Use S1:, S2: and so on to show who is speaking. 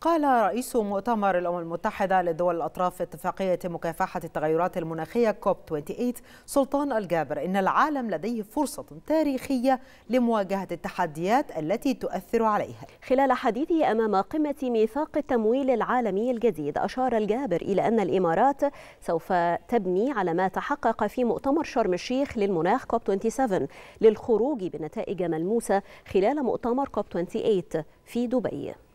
S1: قال رئيس مؤتمر الأمم المتحدة لدول الأطراف اتفاقية مكافحة التغيرات المناخية كوب 28 سلطان الجابر إن العالم لديه فرصة تاريخية لمواجهة التحديات التي تؤثر عليها خلال حديثه
S2: أمام قمة ميثاق التمويل العالمي الجديد أشار الجابر إلى أن الإمارات سوف تبني على ما تحقق في مؤتمر شرم الشيخ للمناخ كوب 27 للخروج بنتائج ملموسة خلال مؤتمر كوب 28 في دبي